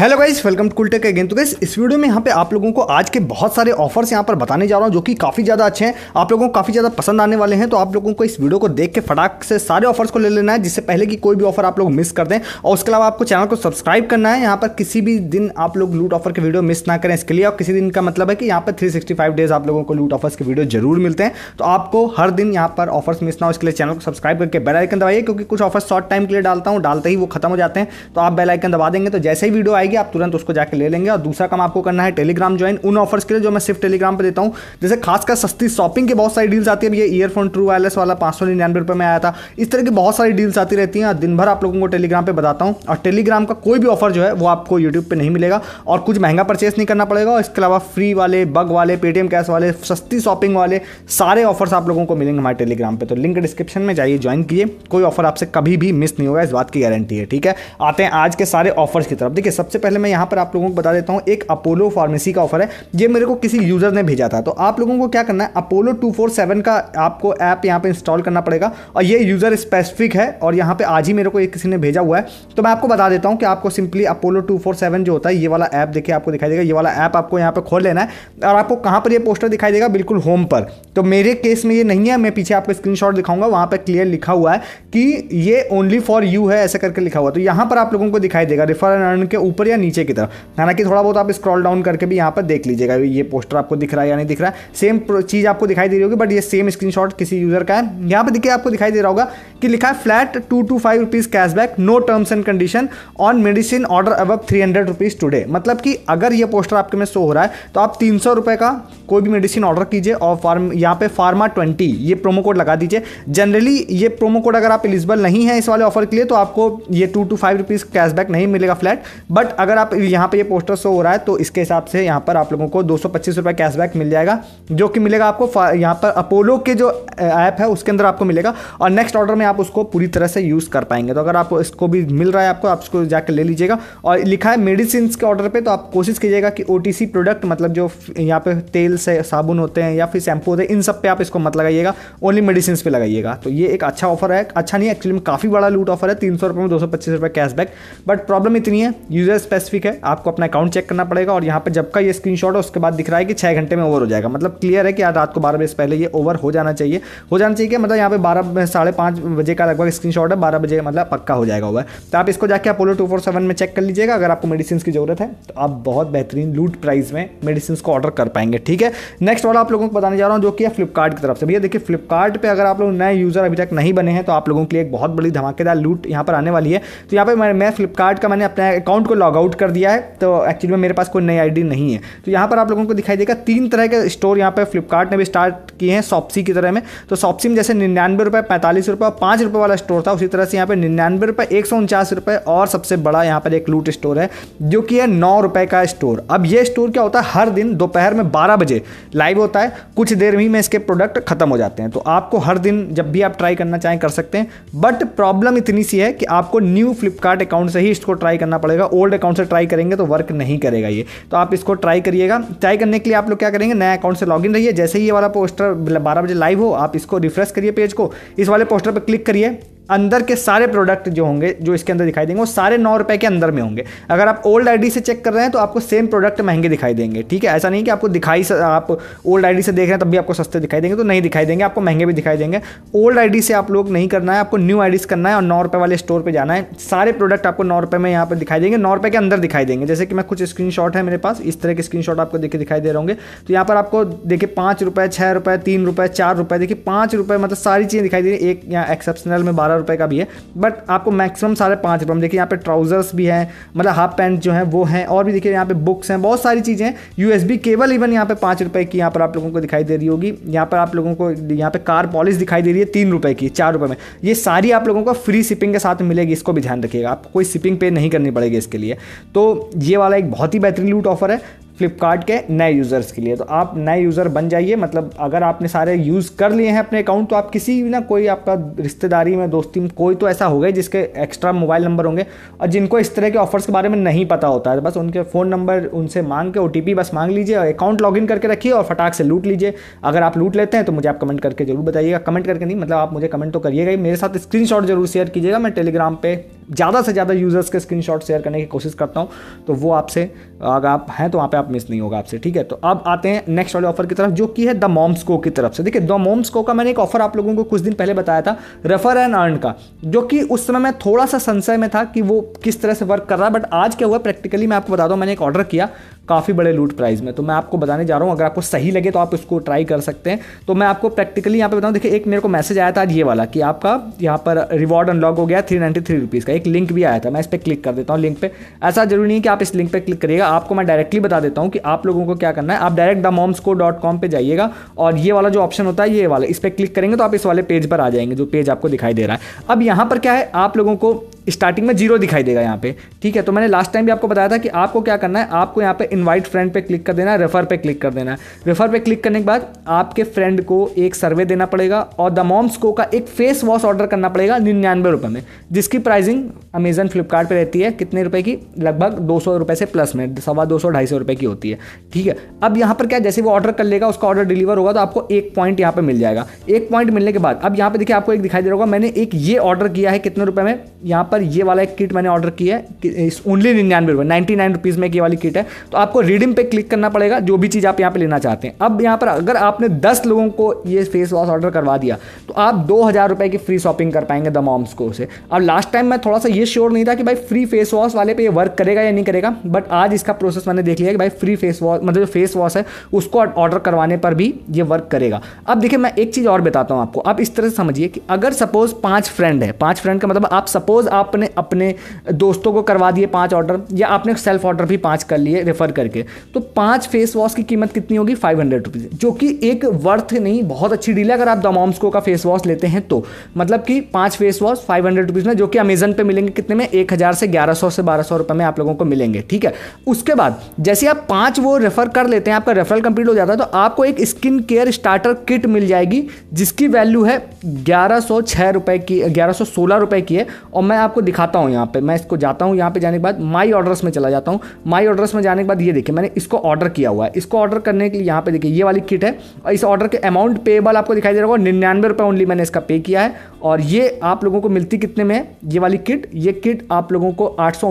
hello guys welcome to Cooltech again तो guys इस video में यहाँ पे आप लोगों को आज के बहुत सारे ऑफर्स यहाँ पर बताने जा रहा हूँ जो कि काफ़ी ज़्यादा अच्छे हैं आप लोगों को काफ़ी ज़्यादा पसंद आने वाले हैं तो आप लोगों को इस वीडियो को देख के फटाक से सारे ऑफर्स को ले लेना है जिससे पहले कि कोई भी ऑफर आप लोग मिस कर दें और उसके अलावा आपको चैनल को सब्सक्राइब करना है यहाँ पर किसी भी दिन आप लोग लूट ऑफर के वीडियो मिस ना करें इसके लिए और किसी दिन का मतलब है कि यहाँ पर थ्री डेज आप लोगों को लूट ऑफर्स के वीडियो जरूर मिलते हैं तो आपको हर दिन यहाँ पर ऑफर्स मिस ना हो इसके लिए चैनल को सब्सक्राइब करके बेलाइकन दबाइए क्योंकि कुछ ऑफर शॉर्ट टाइम के लिए डालता हूँ डालते ही वो खत्म हो जाते हैं तो आप बेलाइकन दबा देंगे तो जैसे ही वीडियो आई आएगी आप तुरंत उसको जाकर ले लेंगे और दूसरा काम आपको करना है टेलीग्राम ज्वाइन उन ऑफर्स के लिए जो मैं सिर्फ टेलीग्राम पर देता हूँ जैसे खासकर सस्ती शॉपिंग के बहुत सारी डील्स आती है ये ईयरफोन ट्रू वायरलेस वाला पाँच सौ निन्यानवे रुपये में आया था इस तरह की बहुत सारी डील्स आती रहती हैं दिन भर आप लोगों को टेलीग्राम पर बताता हूँ और टेलीग्राम का कोई भी ऑफर जो है वो आपको यूट्यूब पर नहीं मिलेगा और कुछ महंगा परचेस नहीं करना पड़ेगा और इसके अलावा फ्री वाले बग वाले पेटीएम कैश वाले सस्ती शॉपिंग वाले सारे ऑफर्स आप लोगों को मिलेंगे हमारे टेलीग्राम पर तो लिंक डिस्क्रिप्शन में जाइए ज्वाइन कीजिए कोई ऑफर आपसे कभी भी मिस नहीं होगा इस बात की गारंटी है ठीक है आते हैं आज के सारे ऑफर्स की तरफ देखिए सबसे सबसे पहले मैं यहाँ पर आप लोगों को बता देता हूँ एक अपोलो फार्मेसी का ऑफर है ये मेरे को किसी यूज़र ने भेजा था तो आप लोगों को क्या करना है अपोलो टू फोर सेवन का आपको ऐप यहाँ पे इंस्टॉल करना पड़ेगा और ये यूज़र स्पेसिफिक है और यहाँ पर आज ही मेरे को एक किसी ने भेजा हुआ है तो मैं आपको बता देता हूँ कि आपको simply Apollo two four seven जो होता है ये वाला ऐप देखिए आपको दिखाई देगा ये वाला ऐप आपको यहाँ पर खोल लेना है और आपको कहाँ पर यह पोस्टर दिखाई देगा बिल्कुल होम पर तो मेरे केस में ये नहीं है मैं पीछे आपको स्क्रीनशॉट दिखाऊंगा वहाँ पर क्लियर लिखा हुआ है कि ये ओनली फॉर यू है ऐसा करके लिखा हुआ तो यहाँ पर आप लोगों को दिखाई देगा रिफर एंड अर्न के ऊपर या नीचे की तरफ हालांकि थोड़ा बहुत आप स्क्रॉल डाउन करके भी यहाँ पर देख लीजिएगा ये पोस्टर आपको दिख रहा है या नहीं दिख रहा है सेम चीज़ आपको दिखाई दे रही होगी बट ये सेम स्क्रीन किसी यूज़र का है यहाँ पर देखिए आपको दिखाई दे रहा होगा कि लिखा है flat two two five rupees cashback no terms and condition on medicine order अब थ्री हंड्रेड रुपीज़ टूडे मतलब कि अगर ये पोस्टर आपके में शो हो रहा है तो आप तीन सौ रुपये का कोई भी मेडिसिन ऑर्डर कीजिए और फार्म यहाँ पे फार्मा ट्वेंटी ये प्रोमो कोड लगा दीजिए जनरली ये प्रोमो कोड अगर आप एलिजिबल नहीं है इस वाले ऑफर के लिए तो आपको ये two two five rupees cashback नहीं मिलेगा फ्लैट बट अगर आप यहाँ पर ये पोस्टर शो हो रहा है तो इसके हिसाब से यहाँ पर आप लोगों को दो सौ पच्चीस कैशबैक मिल जाएगा जो कि मिलेगा आपको यहाँ पर अपोलो के जो ऐप है उसके अंदर आपको मिलेगा और नेक्स्ट ऑर्डर में आप उसको पूरी तरह से यूज़ कर पाएंगे तो अगर आप इसको भी मिल रहा है आपको आप उसको जाकर ले लीजिएगा और लिखा है मेडिसिन के ऑर्डर पर तो आप कोशिश कीजिएगा कि ओ प्रोडक्ट मतलब जो यहाँ पर तेल जेल्स है साबुन होते हैं या फिर शैम्पू होते हैं इन सब पे आप इसको मत लगाइएगा ओनली मेडिसिन पे लगाइएगा तो ये एक अच्छा ऑफर है अच्छा नहीं एक्चुअली में काफ़ी बड़ा लूट ऑफर है तीन सौ रुपये में दो सौ पच्चीस रुपये कैशबैक बट प्रॉब्लम इतनी है यूजर स्पेसिफिक है आपको अपना अकाउंट चेक करना पड़ेगा और यहाँ पर जब का ये स्क्रीन है उसके बाद दिख रहा है कि छः घंटे में ओवर हो जाएगा मतलब क्लियर है कि आज रात को बारह बजे से पहले ये ओवर हो जाना चाहिए हो जाना चाहिए कि मतलब यहाँ पे बारह साढ़े पाँच बजे का लगभग स्क्रीन है बारह बजे मतलब पक्का हो जाएगा ओवर तो आप इसको जाके अपोलो टू फोर सेवन में चेक कर लीजिएगा अगर आपको मेडिसिन की जरूरत है तो आप बहुत बेहतरीन लूट प्राइस में मेडिसिन को ऑर्डर कर पाएंगे ठीक है है नेक्स्ट वाला आप लोगों को बताने जा रहा हूँ जो कि है फ्लिपकार्ट की तरफ से भैया देखिए फ्लिपकार्ट पर अगर आप लोग नए यूज़र अभी तक नहीं बने हैं तो आप लोगों के लिए एक बहुत बड़ी धमाकेदार लूट यहाँ पर आने वाली है तो यहाँ पर मैं फ्लिपकार्ट का मैंने अपने अकाउंट को लॉग आउट कर दिया है तो एक्चुअली में मेरे पास कोई नई आई नहीं है तो यहाँ पर आप लोगों को दिखाई देगा तीन तरह के स्टोर यहाँ पर फ्लिपकार्ट ने भी स्टार्ट किए हैं सॉप्सी की तरह में तो सॉप्सी में जैसे निन्यानवे रुपये पैंतालीस रुपये पाँच रुपये वाला स्टोर था उसी तरह से यहाँ पर निन्यानवे रुपये एक सौ उनचास रुपये और सबसे बड़ा यहाँ पर एक लूट स्टोर है जो कि है नौ रुपये का स्टोर अब ये स्टोर क्या होता है हर दिन दोपहर में बारह बजे लाइव होता है कुछ देर में में इसके प्रोडक्ट खत्म हो जाते हैं तो आपको हर दिन जब भी आप ट्राई करना चाहें कर सकते हैं बट प्रॉब्लम इतनी सी है कि आपको न्यू फ्लिपकार्ट अकाउंट से ही इसको ट्राई करना पड़ेगा ओल्ड अकाउंट से ट्राई करेंगे तो वर्क नहीं करेगा ये तो आप इसको ट्राई करिएगा ट्राई करने के लिए आप लोग क्या करेंगे नया अकाउंट से लॉग इन रहिए जैसे ही ये वाला पोस्टर बारह बजे लाइव हो आप इसको रिफ्रेश करिए पेज को इस वाले पोस्टर पर क्लिक करिए अंदर के सारे प्रोडक्ट जो होंगे जो इसके अंदर दिखाई देंगे वो सारे नौ रुपए के अंदर में होंगे अगर आप ओल्ड आईडी से चेक कर रहे हैं तो आपको सेम प्रोडक्ट महंगे दिखाई देंगे ठीक है ऐसा नहीं कि आपको दिखाई स, आप ओल्ड आईडी से देख रहे हैं तब भी आपको सस्ते दिखाई देंगे तो नहीं दिखाई देंगे आपको महंगे भी दिखाई देंगे ओल्ड आई से आप लोग नहीं करना है आपको न्यू आई करना है और नौ वाले स्टोर पर जाना है सारे प्रोडक्ट आपको नौ में यहाँ पर दिखाई देंगे नौ के अंदर दिखाई देंगे जैसे कि मैं कुछ स्क्रीन है मेरे पास इस तरह के स्क्रीन आपको देखिए दिखाई दे रहे होंगे तो यहाँ पर आपको देखिए पाँच रुपये छः रुपये तीन रुपये चार रुपये देखिए पाँच रुपये मतलब सारी चीज़ें दिखाई दे रही है एक यहाँ एक्सेप्शनल में बारह रुपये का भी है बट आपको मैक्सिमम साढ़े पाँच रुपये में देखिए यहाँ पे ट्राउजर्स भी हैं मतलब हाफ पैंट जो है वो हैं और भी देखिए यहाँ पे बुक्स हैं बहुत सारी चीज़ें U S B cable even यहाँ पे पाँच रुपये की यहाँ पर आप लोगों को दिखाई दे रही होगी यहाँ पर आप लोगों को यहाँ पे कार पॉलिश दिखाई दे रही है तीन रुपये की चार रुपये में ये सारी आप लोगों को फ्री शिपिंग के साथ मिलेगी इसको भी ध्यान रखिएगा आपको कोई शिपिंग पे नहीं करनी पड़ेगी इसके लिए तो ये वाला एक बहुत ही बेहतरीन लूट ऑफर है फ्लिपकार्ट के नए यूज़र्स के लिए तो आप नए यूज़र बन जाइए मतलब अगर आपने सारे यूज़ कर लिए हैं अपने अकाउंट तो आप किसी भी ना कोई आपका रिश्तेदारी में दोस्ती में कोई तो ऐसा होगा जिसके एक्स्ट्रा मोबाइल नंबर होंगे और जिनको इस तरह के ऑफर्स के बारे में नहीं पता होता है बस उनके फ़ोन नंबर उनसे मांग के ओ बस मांग लीजिए और अकाउंट लॉग करके रखिए और फटाक से लूट लीजिए अगर आप लूट लेते हैं तो मुझे आप कमेंट करके जरूर बताइएगा कमेंट करके नहीं मतलब आप मुझे कमेंट तो करिएगा ही मेरे साथ स्क्रीन जरूर शेयर कीजिएगा मैं टेलीग्राम पे ज़्यादा से ज़्यादा यूज़र्स के स्क्रीन शेयर करने की कोशिश करता हूँ तो वो आपसे अगर आप हैं तो वहाँ पर आप मिस नहीं होगा आपसे ठीक है तो अब आते हैं नेक्स्ट वाले ऑफर की तरफ जो कि है द मॉम्सको की तरफ से देखिए द मॉम्सको का मैंने एक ऑफर आप लोगों को कुछ दिन पहले बताया था रेफर एंड अर्न का जो कि उस समय मैं थोड़ा सा संशय में था कि वो किस तरह से वर्क कर रहा है बट आज क्या हुआ प्रैक्टिकली मैं आपको बता दूँ मैंने एक ऑर्डर किया काफ़ी बड़े लूट प्राइस में तो मैं आपको बताने जा रहा हूँ अगर आपको सही लगे तो आप इसको ट्राई कर सकते हैं तो मैं आपको प्रैक्टिकली यहाँ पे बताऊँ देखिए एक मेरे को मैसेज आया था आज ये वाला कि आपका यहाँ पर रिवॉर्ड अनलॉक हो गया थ्री नाइन्टी थ्री रुपीज़ का एक लिंक भी आया था मैं इस पर क्लिक कर देता हूँ लिंक पर ऐसा जरूरी नहीं कि आप इस लिंक पर क्लिक करिएगा आपको मैं डायरेक्टली बता देता हूँ देता हूँ कि आप लोगों को क्या करना है आप direct the Moms Co dot com पर जाइएगा और ये वाला जो ऑप्शन होता है ये वाला इस पर क्लिक करेंगे तो आप इस वाले पेज पर आ जाएंगे जो पेज आपको दिखाई दे रहा है अब यहाँ पर क्या है आप लोगों को स्टार्टिंग में जीरो दिखाई देगा यहाँ पे ठीक है तो मैंने लास्ट टाइम भी आपको बताया था कि आपको क्या करना है आपको यहाँ पे इनवाइट फ्रेंड पे क्लिक कर देना है रेफर पे क्लिक कर देना है रेफर पे क्लिक करने के बाद आपके फ्रेंड को एक सर्वे देना पड़ेगा और द मॉम्स को का एक फेस वॉश ऑर्डर करना पड़ेगा निन्यानवे रुपये में जिसकी प्राइसिंग अमेजन फ्लिपकार्ट रहती है कितने रुपये की लगभग दो सौ से प्लस में सवा दो सौ ढाई सौ रुपये की होती है ठीक है अब यहाँ पर क्या जैसे वो ऑर्डर कर लेगा उसका ऑर्डर डिलीवर होगा तो आपको एक पॉइंट यहाँ पर मिल जाएगा एक पॉइंट मिलने के बाद अब यहाँ पर देखिए आपको एक दिखाई दे रहा होगा मैंने एक ये ऑर्डर किया है कितने रुपये में यहाँ पर पर ये वाला एक किट मैंने ऑर्डर किया है इस ओनली निन्यानवे रुपये नाइन्टी नाइन रुपीज़ में ये वाली किट है तो आपको रिडीम पे क्लिक करना पड़ेगा जो भी चीज़ आप यहाँ पे लेना चाहते हैं अब यहाँ पर अगर आपने दस लोगों को ये फेस वॉश ऑर्डर करवा दिया तो आप दो हज़ार रुपये की फ्री शॉपिंग कर पाएंगे द मॉम्स को उसे अब लास्ट टाइम मैं थोड़ा सा ये श्योर नहीं था कि भाई फ्री फेस वॉश वाले पे ये वर्क करेगा या नहीं करेगा बट आज इसका प्रोसेस मैंने देख लिया कि भाई फ्री फेस वॉश मतलब जो फेस वॉश है उसको ऑर्डर करवाने पर भी ये वर्क करेगा अब देखिए मैं एक चीज़ और बताता हूँ आपको आप इस तरह से समझिए कि अगर सपोज पाँच फ्रेंड है पाँच फ्रेंड का मतलब आप सपोज आप आपने अपने दोस्तों को करवा दिए पांच ऑर्डर या आपने सेल्फ ऑर्डर भी पांच कर लिए रेफ़र करके तो पांच फेस वॉश की कीमत कितनी होगी फाइव हंड्रेड रुपीज़ जो कि एक वर्थ नहीं बहुत अच्छी डील है अगर आप दमोम्सको का फेस वॉश लेते हैं तो मतलब कि पाँच face wash five hundred rupees में जो कि अमेजन पर मिलेंगे कितने में एक हज़ार से ग्यारह सौ से बारह सौ रुपये में आप लोगों को मिलेंगे ठीक है उसके बाद जैसे आप पाँच वो रेफ़र कर लेते हैं आपका रेफरल कंप्लीट हो जाता है तो आपको एक स्किन केयर स्टार्टर किट मिल जाएगी जिसकी वैल्यू है ग्यारह सौ छः रुपये की ग्यारह सौ सोलह रुपये की है और मैं आपको आपको दिखाता हूँ यहाँ पे मैं इसको जाता हूँ यहाँ पे जाने के बाद माई ऑर्डर्स में चला जाता हूँ माई ऑर्डर्स में जाने के बाद ये देखिए मैंने इसको ऑर्डर किया हुआ है इसको ऑर्डर करने के लिए यहाँ पे देखिए ये वाली किट है और इस ऑर्डर के अमाउंट पेबल आपको दिखाई दे रहा होगा निन्यानवे रुपये ओनली मैंने इसका पे किया है और ये आप लोगों को मिलती कितने में है ये वाली किट ये किट आप लोगों को आठ सौ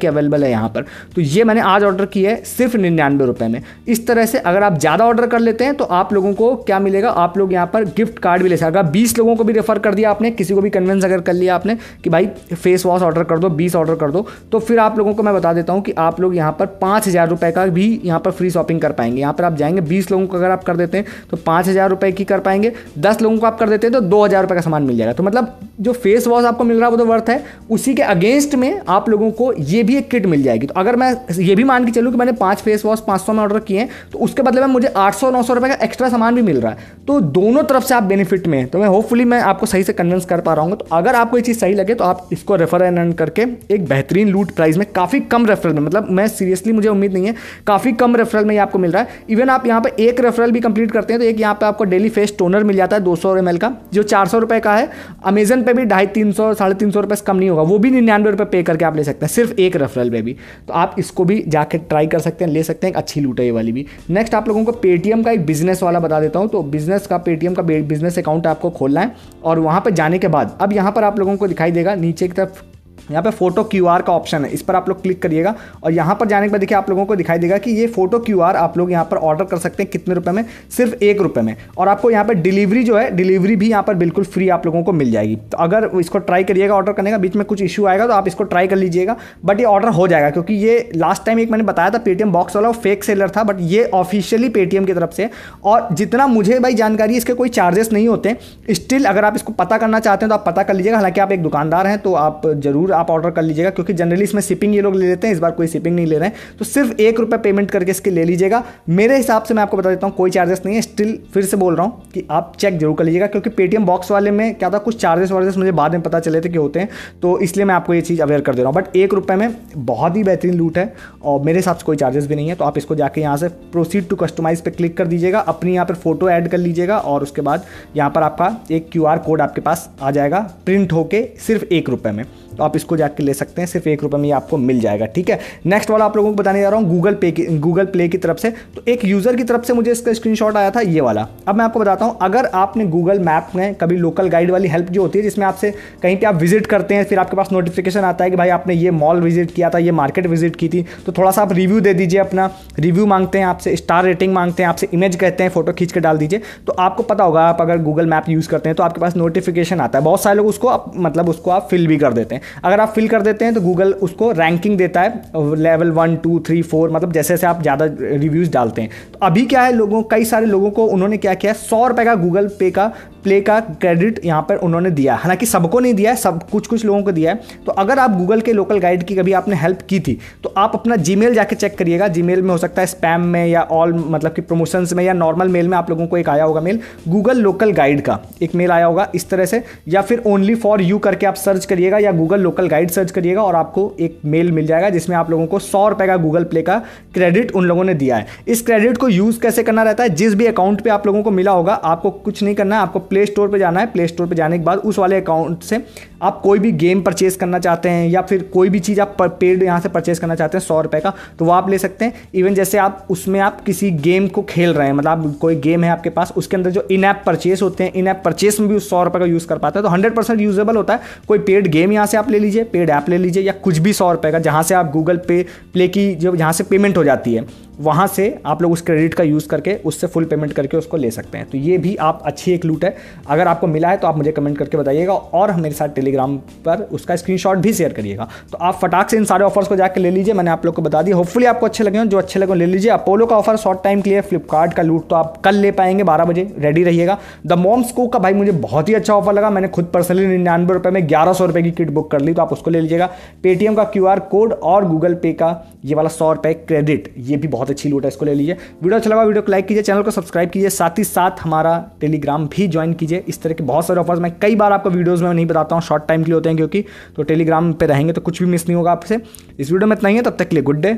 की अवेलेबल है यहाँ पर तो ये मैंने आज ऑर्डर की है सिर्फ निन्यानवे में इस तरह से अगर आप ज़्यादा ऑर्डर कर लेते हैं तो आप लोगों को क्या मिलेगा आप लोग यहाँ पर गिफ्ट कार्ड भी ले सकते अगर बीस लोगों को भी रेफर कर दिया आपने किसी को भी कन्वेंस अगर कर लिया आपने कि भाई फेस वॉश ऑर्डर कर दो बीस ऑर्डर कर दो तो फिर आप लोगों को मैं बता देता हूँ कि आप लोग यहाँ पर पाँच हज़ार रुपये का भी यहाँ पर फ्री शॉपिंग कर पाएंगे यहाँ पर आप जाएंगे बीस लोगों को अगर आप कर देते हैं तो पाँच हज़ार रुपये की कर पाएंगे दस लोगों को आप कर देते हैं तो दो हज़ार रुपये का सामान मिल जाएगा तो मतलब जो फेस वॉश आपको मिल रहा है वो तो वर्थ है उसी के अगेंस्ट में आप लोगों को ये भी एक किट मिल जाएगी तो अगर मैं ये भी मान के चलूँ कि मैंने पाँच फेस वॉश पाँच सौ में ऑर्डर किए हैं तो उसके बदले में मुझे आठ सौ नौ सौ रुपये का एक्स्ट्रा सामान भी मिल रहा है तो दोनों तरफ से आप बेनिफिट में हैं तो मैं होपफुली मैं आपको सही से कन्विंस कर पा रहा हूँ तो अगर आपको ये चीज़ सही लगे तो आप इसको उसको रेफर एंड अर्न करके एक बेहतरीन लूट प्राइस में काफ़ी कम रेफरल में मतलब मैं सीरियसली मुझे उम्मीद नहीं है काफ़ी कम रेफरल में ये आपको मिल रहा है इवन आप यहाँ पर एक रेफरल भी कंप्लीट करते हैं तो एक यहाँ पर आपको डेली फेस टोनर मिल जाता है दो सौ का जो चार सौ का है अमेजन पर भी ढाई तीन सौ साढ़े तीन सौ रुपये से कम नहीं होगा वो भी निन्यानवे रुपये पे करके आप ले सकते हैं सिर्फ एक रेफरल में भी तो आप इसको भी जाकर ट्राई कर सकते हैं ले सकते हैं एक अच्छी लूट है ये वाली भी नेक्स्ट आप लोगों को पेटीएम का एक बिजनेस वाला बता देता हूँ तो बिजनेस का पेटीएम का बिजनेस अकाउंट आपको खोलना है और वहाँ पर जाने के बाद अब यहाँ पर आप लोगों को दिखाई देगा नीचे एक kitap यहाँ पे फोटो क्यू का ऑप्शन है इस पर आप लोग क्लिक करिएगा और यहाँ पर जाने के बाद देखिए आप लोगों को दिखाई देगा कि ये फोटो क्यू आप लोग यहाँ पर ऑर्डर कर सकते हैं कितने रुपये में सिर्फ एक रुपये में और आपको यहाँ पर डिलीवरी जो है डिलीवरी भी यहाँ पर बिल्कुल फ्री आप लोगों को मिल जाएगी तो अगर इसको ट्राई करिएगा ऑर्डर करने का बीच में कुछ इशू आएगा तो आप इसको ट्राई कर लीजिएगा बट ये ऑर्डर हो जाएगा क्योंकि ये लास्ट टाइम एक मैंने बताया था पेटीएम बॉक्स वाला वो फेक सेलर था बट ये ऑफिशियली पेटीएम की तरफ से और जितना मुझे भाई जानकारी इसके कोई चार्जेस नहीं होते स्टिल अगर आप इसको पता करना चाहते हैं तो आप पता कर लीजिएगा हालांकि आप एक दुकानदार हैं तो आप जरूर आप ऑर्डर कर लीजिएगा क्योंकि जनरली इसमें शिपिंग ये लोग ले लेते हैं इस बार कोई शिपिंग नहीं ले रहे हैं तो सिर्फ एक रुपये पेमेंट करके इसके ले लीजिएगा मेरे हिसाब से मैं आपको बता देता हूँ कोई चार्जेस नहीं है स्टिल फिर से बोल रहा हूँ कि आप चेक जरूर कर लीजिएगा क्योंकि पेटीएम बॉक्स वाले में क्या था कुछ चार्जेस वार्जेस मुझे बाद में पता चले थे कि होते हैं तो इसलिए मैं आपको ये चीज़ अवेयर कर दे रहा हूँ बट एक रुपये में बहुत ही बेहतरीन लूट है और मेरे हिसाब से कोई चार्जेस भी नहीं है तो आप इसको जाके यहाँ से प्रोसीड टू कस्टमाइज़ पर क्लिक कर दीजिएगा अपनी यहाँ पर फोटो ऐड कर लीजिएगा और उसके बाद यहाँ पर आपका एक क्यू कोड आपके पास आ जाएगा प्रिंट होके सिर्फ एक रुपये में तो आप इसको उसको जाके ले सकते हैं सिर्फ एक रुपये में आपको मिल जाएगा ठीक है नेक्स्ट वाला आप लोगों को बताने जा रहा हूँ गूगल पे की गूगल प्ले की तरफ से तो एक यूज़र की तरफ से मुझे इसका स्क्रीनशॉट आया था ये वाला अब मैं आपको बताता हूँ अगर आपने गूगल मैप में कभी लोकल गाइड वाली हेल्प जो होती है जिसमें आपसे कहीं पर आप विजिट करते हैं फिर आपके पास नोटिफिकेशन आता है कि भाई आपने ये मॉल विजिट किया था ये मार्केट विजिट की थी तो थोड़ा सा आप रिव्यू दे दीजिए अपना रिव्यू मांगते हैं आपसे स्टार रेटिंग मांगते हैं आपसे इमेज कहते हैं फोटो खींच के डाल दीजिए तो आपको पता होगा आप अगर गूगल मैप यूज़ करते हैं तो आपके पास नोटिफिकेशन आता है बहुत सारे लोग उसको आप मतलब उसको आप फिल भी कर देते हैं अगर अगर आप फिल कर देते हैं तो गूगल उसको रैंकिंग देता है level one two three four मतलब जैसे जैसे आप ज़्यादा रिव्यूज़ डालते हैं तो अभी क्या है लोगों कई सारे लोगों को उन्होंने क्या किया सौ रुपये का गूगल पे का प्ले का क्रेडिट यहाँ पर उन्होंने दिया हालांकि सबको नहीं दिया है सब कुछ कुछ लोगों को दिया है तो अगर आप गूगल के लोकल गाइड की कभी आपने हेल्प की थी तो आप अपना जी मेल जाके चेक करिएगा जी मेल में हो सकता है स्पैम में या ऑल मतलब कि प्रमोशंस में या नॉर्मल मेल में आप लोगों को एक आया होगा मेल गूगल लोकल गाइड का एक मेल आया होगा इस तरह से या फिर ओनली फॉर यू करके आप सर्च करिएगा या Google local local guide search करिएगा और आपको एक मेल मिल जाएगा जिसमें आप लोगों को सौ रुपए का गूगल प्ले का क्रेडिट उन लोगों ने दिया है इस क्रेडिट को यूज़ कैसे करना रहता है जिस भी अकाउंट पर आप लोगों को मिला होगा आपको कुछ नहीं करना है आपको प्ले स्टोर पर जाना है प्ले स्टोर पर जाने के बाद उस वाले अकाउंट से आप कोई भी गेम परचेज करना चाहते हैं या फिर कोई भी चीज़ आप पेड यहाँ से परचेज करना चाहते हैं सौ रुपये का तो वो आप ले सकते हैं इवन जैसे आप उसमें आप किसी गेम को खेल रहे हैं मतलब कोई गेम है आपके पास उसके अंदर जो इन ऐप परचेस होते हैं इन ऐप परचेस में भी उस सौ रुपये का यूज़ कर पाते हैं तो हंड्रेड परसेंट यूजेबल होता है कोई पेड गेम यहाँ से आप ले लीजिए लीजिए पेड ऐप ले लीजिए या कुछ भी सौ रुपये का जहाँ से आप गूगल पे प्ले की जो जहाँ से पेमेंट हो जाती है वहाँ से आप लोग उस क्रेडिट का यूज़ करके उससे फुल पेमेंट करके उसको ले सकते हैं तो ये भी आप अच्छी एक लूट है अगर आपको मिला है तो आप मुझे कमेंट करके बताइएगा और मेरे साथ टेलीग्राम पर उसका स्क्रीनशॉट भी शेयर करिएगा तो आप फटाक से इन सारे ऑफर्स को जाकर ले लीजिए मैंने आप लोग को बता दिया होपफुली आपको अच्छे लगे हो जो अच्छे लगे ले लीजिए अपोलो का ऑफर शॉर्ट टाइम के लिए फ्लिपकार्ट का लूट तो आप कल ले पाएंगे बारह बजे रेडी रहिएगा द मोम्स कुक का भाई मुझे बहुत ही अच्छा ऑफर लगा मैंने खुद पर्सनली निन्यानवे रुपये में ग्यारह सौ रुपये की किट बुक कर ली तो आप उसको ले लीजिएगा पेटीएम का क्यू कोड और गूगल पे का ये वाला सौ रुपये क्रेडिट ये भी बहुत बहुत अच्छी लूट है इसको ले लीजिए वीडियो अच्छा लगा वीडियो को लाइक कीजिए चैनल को सब्सक्राइब कीजिए साथ ही साथ हमारा टेलीग्राम भी ज्वाइन कीजिए इस तरह के बहुत सारे ऑफर्स मैं कई बार आपको वीडियोज़ में नहीं बताता हूँ शॉर्ट टाइम के लिए होते हैं क्योंकि तो टेलीग्राम पर रहेंगे तो कुछ भी मिस नहीं होगा आपसे इस वीडियो में इतना ही है तब तक के लिए गुड डे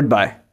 गुड बाय